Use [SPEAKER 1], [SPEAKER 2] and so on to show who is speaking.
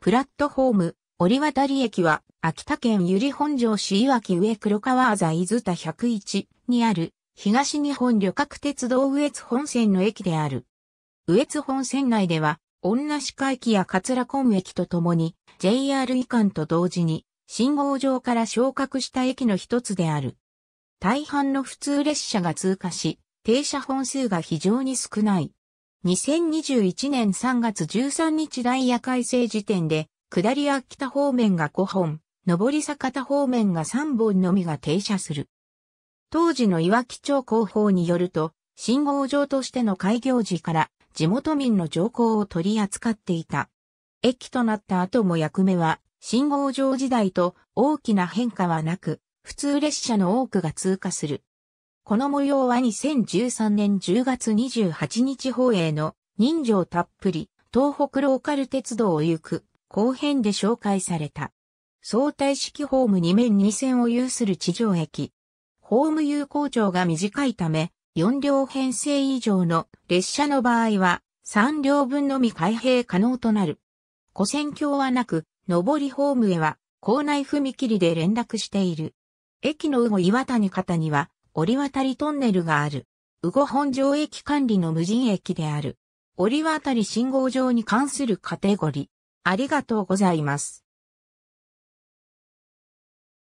[SPEAKER 1] プラットホーム、折渡駅は、秋田県由利本城市岩木上黒川座伊豆田101にある、東日本旅客鉄道上越本線の駅である。上越本線内では、女鹿駅や桂根駅とともに、JR 移管と同時に、信号場から昇格した駅の一つである。大半の普通列車が通過し、停車本数が非常に少ない。2021年3月13日ダイヤ改正時点で、下り秋田方面が5本、上り坂田方面が3本のみが停車する。当時の岩木町広報によると、信号場としての開業時から地元民の情報を取り扱っていた。駅となった後も役目は、信号場時代と大きな変化はなく、普通列車の多くが通過する。この模様は2013年10月28日放映の人情たっぷり東北ローカル鉄道を行く後編で紹介された。相対式ホーム2面2線を有する地上駅。ホーム有効長が短いため、4両編成以上の列車の場合は3両分のみ開閉可能となる。古線橋はなく、上りホームへは、校内踏切で連絡している。駅の魚岩谷方には、折渡りトンネルがある。羽後本城駅管理の無人駅である。折渡り信号場に関するカテゴリー。ありがとうございます。